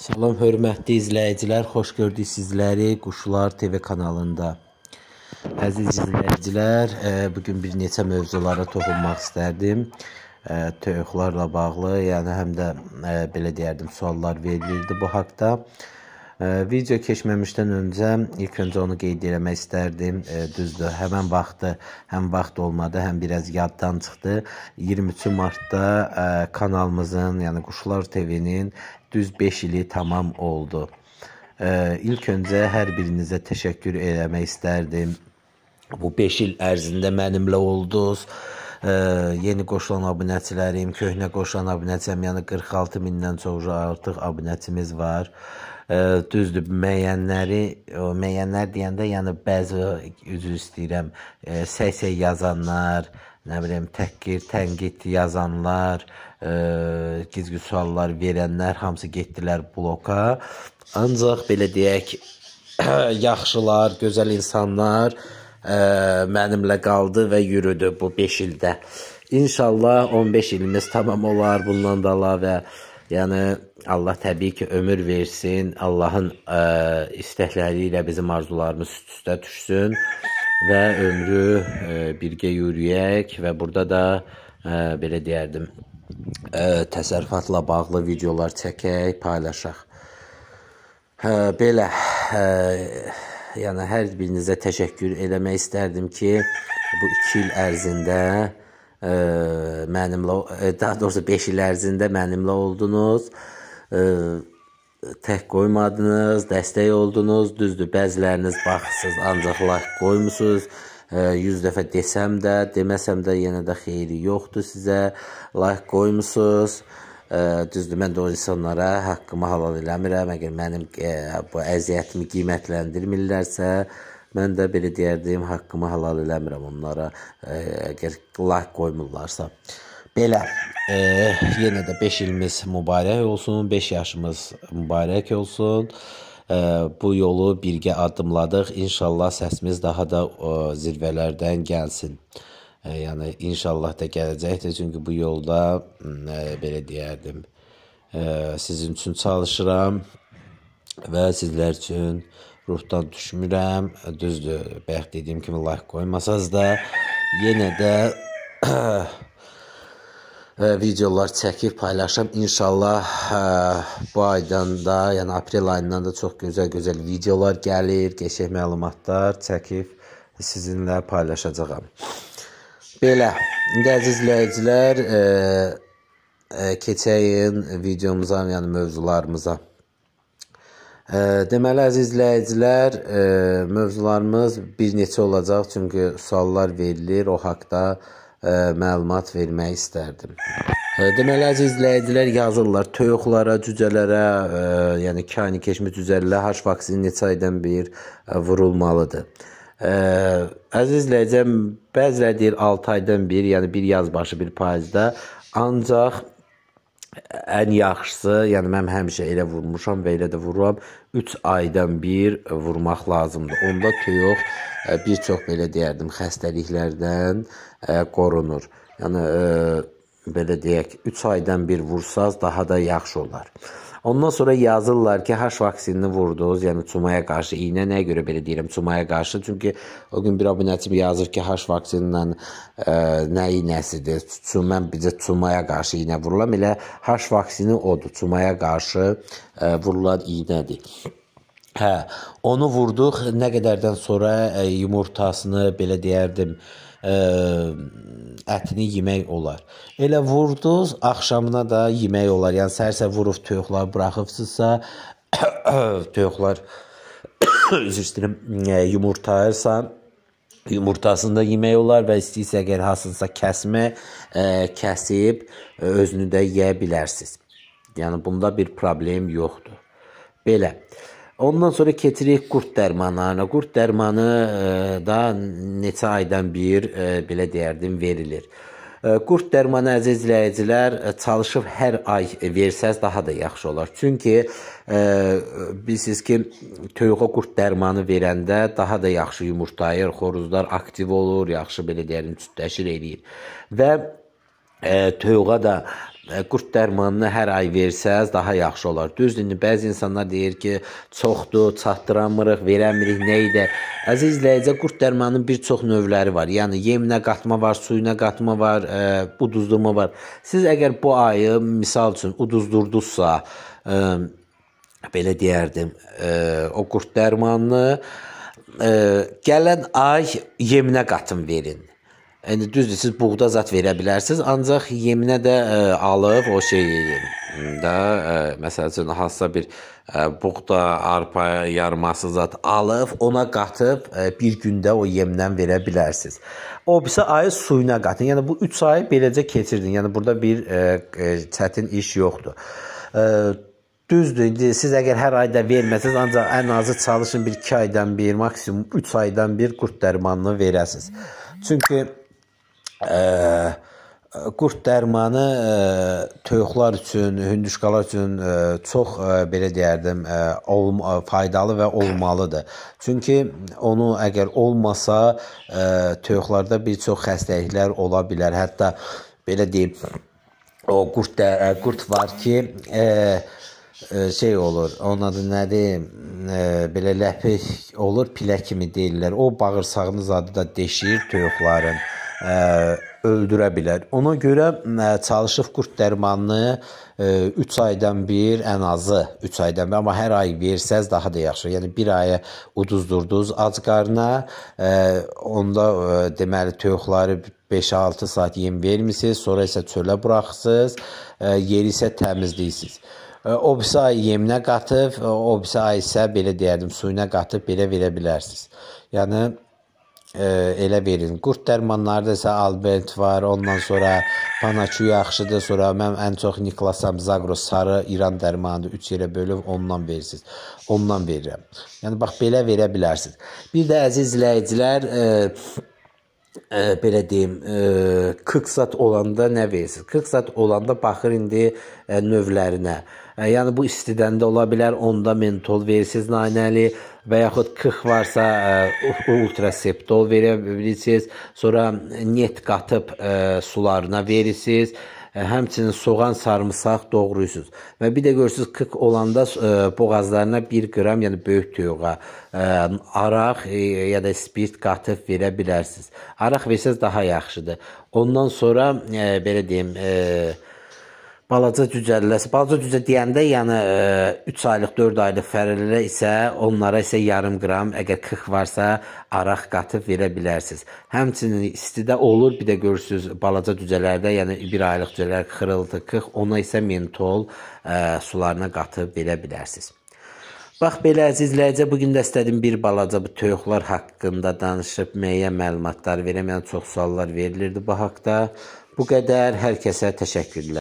Salam hörmətli izləyicilər, xoş gördük sizləri Quşlar TV kanalında. Əziz izləyicilər, e, bu gün bir neçə mövzulara toxunmaq istərdim. E, Toyuqlarla bağlı, yəni həm də e, belə deyərdim, suallar verilirdi bu haqqda. Video keçməmişdən öncə ilk öncə onu qeyd eləmək istərdim. Düzdür, həmən vaxtı, həm vaxt olmadı, həm biraz yaddan çıxdı. 23 martda e, kanalımızın, yəni Quşlar TV-nin düz 5 ili tamam oldu. İlk öncə hər birinizə təşəkkür eləmək istərdim. Bu 5 il ərzində mənimlə oldunuz yeni qoşulan abunəçilərim, köhnə qoşulan abunəçim, yəni 46 mindən çoxu artıq abunəçimiz var. Ə, düzdür, müəyyənləri, müəyyənlər deyəndə, yəni bəzi üzr istəyirəm, səy-səy yazanlar, nə bilim, təhqir, tənqid yazanlar, gizli suallar verənlər hamısı getdilər bloka. Ancaq belə deyək, yaxşılar, gözəl insanlar, ə, mənimlə qaldı və yürüdü bu 5 ildə. İnşallah 15 ilimiz tamam olar bundan da əlavə. Yəni Allah təbii ki, ömür versin. Allahın ə, e, istəkləri ilə bizim arzularımız üst-üstə düşsün və ömrü ə, e, birgə yürüyək və burada da ə, e, belə deyərdim, ə, təsərrüfatla bağlı videolar çəkək, paylaşaq. Hə, belə ə, yəni hər birinizə təşəkkür eləmək istərdim ki, bu 2 il ərzində ə, e, mənimlə e, daha doğrusu 5 il ərzində mənimlə oldunuz. Ə, e, tək qoymadınız, dəstək oldunuz. Düzdür, bəziləriniz baxsız, ancaq like qoymusunuz. 100 dəfə desəm də, deməsəm də yenə də xeyri yoxdur sizə. Like qoymusunuz düzdür, mən də o insanlara haqqımı halal eləmirəm. Əgər mənim ə, bu əziyyətimi qiymətləndirmirlərsə, mən də belə deyərdim, haqqımı halal eləmirəm onlara, ə, əgər like qoymurlarsa. Belə, e, yenə də 5 ilimiz mübarək olsun, 5 yaşımız mübarək olsun. E, bu yolu birgə addımladıq. İnşallah səsimiz daha da e, zirvələrdən gəlsin yəni inşallah da gələcəkdir. Çünki bu yolda belə deyərdim, sizin üçün çalışıram və sizlər üçün ruhdan düşmürəm. Düzdür, bayaq dediyim kimi like qoymasaz da yenə də videolar çəkib paylaşıram. İnşallah ə, bu aydan da, yəni aprel ayından da çox gözəl-gözəl videolar gəlir, qəşəng məlumatlar çəkib sizinlə paylaşacağam. Belə, indi əzizləyicilər, e, e, keçəyin videomuza, yəni mövzularımıza. E, deməli, əzizləyicilər, mövzularımız bir neçə olacaq, çünki suallar verilir, o haqda məlumat vermək istərdim. Deməli, əzizləyicilər yazırlar toyuqlara, cücələrə, ə, yəni kani keçmiş cücələrə H vaksini neçə aydan bir ə, vurulmalıdır? Ə, əziz izləyicəm, bəziləri deyir 6 aydan bir, yəni bir yaz başı 1%-də, ancaq ən yaxşısı, yəni mən həmişə elə vurmuşam və elə də vururam, 3 aydan bir vurmaq lazımdır. Onda toyuq e, bir çox belə deyərdim xəstəliklərdən ə, e, qorunur. Yəni ə, e, belə deyək, 3 aydan bir vursaz daha da yaxşı olar. Ondan sonra yazırlar ki, H vaksinini vurdunuz, yəni çumaya qarşı, iynə nəyə görə belə deyirəm, çumaya qarşı. Çünki o gün bir abunəçim yazır ki, H vaksinindən e, nə iynəsidir, çumən bizə çumaya qarşı iynə vurulan, elə H vaksini odur, çumaya qarşı e, vurulan iynədir. Hə, onu vurduq. Nə qədərdən sonra ə, e, yumurtasını, belə deyərdim, ə, e, ətini yemək olar. Elə vurduz, axşamına da yemək olar. Yəni səhərsə vurub toyuqları buraxıbsınızsa, toyuqlar üzr istəyirəm, e, yumurtayırsa, yumurtasını da yemək olar və istəyirsə əgər hansınsa kəsmə, ə, kəsib özünü də yeyə bilərsiniz. Yəni bunda bir problem yoxdur. Belə. Ondan sonra keçirik qurd dərmanlarına. Qurd dərmanı e, da neçə aydan bir e, belə deyərdim verilir. Qurd e, dərmanı əziz izləyicilər çalışıb hər ay versəz daha da yaxşı olar. Çünki bilirsiniz ki, toyuğa qurd dərmanı verəndə daha da yaxşı yumurtlayır, xoruzlar aktiv olur, yaxşı belə deyərim, sütləşir eləyir. Və e, tövğa da qurd dərmanını hər ay versəz daha yaxşı olar. Düzdür, indi bəzi insanlar deyir ki, çoxdur, çatdıramırıq, verəmirik, nə idi? Əziz izləyici, qurd dərmanının bir çox növləri var. Yəni yeminə qatma var, suyuna qatma var, ə, uduzdurma var. Siz əgər bu ayı misal üçün uduzdurdunuzsa, ə, belə deyərdim, ə, o qurd dərmanını ə, gələn ay yeminə qatın verin. İndi yəni düzdür, siz buğda zat verə bilərsiniz, ancaq yeminə də ə, e, alıb o şeyi də ə, e, məsəl üçün hansısa bir ə, e, buğda, arpa yarması zat alıb, ona qatıb ə, bir gündə o yemdən verə bilərsiniz. O birsə ayı suyuna qatın. Yəni bu 3 ay beləcə keçirdin. Yəni burada bir ə, çətin iş yoxdur. Ə, Düzdür, indi siz əgər hər ayda verməsəz, ancaq ən azı çalışın bir 2 aydan bir, maksimum 3 aydan bir qurd dərmanını verəsiniz. Çünki qurd dərmanı toyuqlar üçün, hündüşqalar üçün çox belə deyərdim, olm faydalı və olmalıdır. Çünki onu əgər olmasa toyuqlarda bir çox xəstəliklər ola bilər. Hətta belə deyim, o qurd də qurd var ki, şey olur. Onun adı nədir? Belə ləpik olur, pilə kimi deyirlər. O bağırsağınız adı da deşir toyuqların öldürə bilər. Ona görə çalışıb qurd dərmanını 3 aydan bir, ən azı 3 aydan bir, amma hər ay versəz daha da yaxşı. Yəni 1 aya uduzdurdunuz ac qarına, onda deməli toyuqları 5-6 saat yem vermisiniz, sonra isə çölə buraxırsınız, yeri isə təmizləyirsiniz. O birisi ay yeminə qatıb, o birisi ay isə belə deyərdim, suyuna qatıb belə verə bilərsiniz. Yəni elə verin. Qurd dərmanları da isə Albert var, ondan sonra Panaçu yaxşıdır, sonra mən ən çox Niklasam Zagro sarı İran dərmanını 3 yerə bölüb ondan versiniz. Ondan verirəm. Yəni bax belə verə bilərsiniz. Bir də əziz izləyicilər, e, ə, belə deyim, ə, 40 saat olanda nə verirsiniz? 40 saat olanda baxır indi ə, növlərinə. E, yəni bu istidəndə ola bilər, onda mentol versiz nanəli və yaxud qıx varsa e, ultraseptol verə bilirsiniz. Sonra net qatıb ə, e, sularına verirsiniz həmçinin soğan, sarımsaq doğruyursunuz. Və bir də görürsüz 40 olanda ə, boğazlarına 1 qram, yəni böyük tüyüğa araq ə, ya da spirt qatıb verə bilərsiniz. Araq versəz daha yaxşıdır. Ondan sonra ə, belə deyim, ə, Balaca cücəlləsi, balaca cücə deyəndə, yəni 3 e, aylıq, 4 aylıq fərələrə isə onlara isə yarım qram, əgər qıx varsa, araq qatıb verə bilərsiniz. Həmçinin istidə olur, bir də görürsüz balaca cücələrdə, yəni 1 aylıq cücələr xırıltı, qıx, ona isə mentol ə, e, sularına qatıb verə bilərsiniz. Bax belə əzizləyəcə bu gün də istədim bir balaca bu toyuqlar haqqında danışıb müəyyən məlumatlar verəm. Yəni çox suallar verilirdi bu haqqda. Bu qədər hər kəsə təşəkkürlər.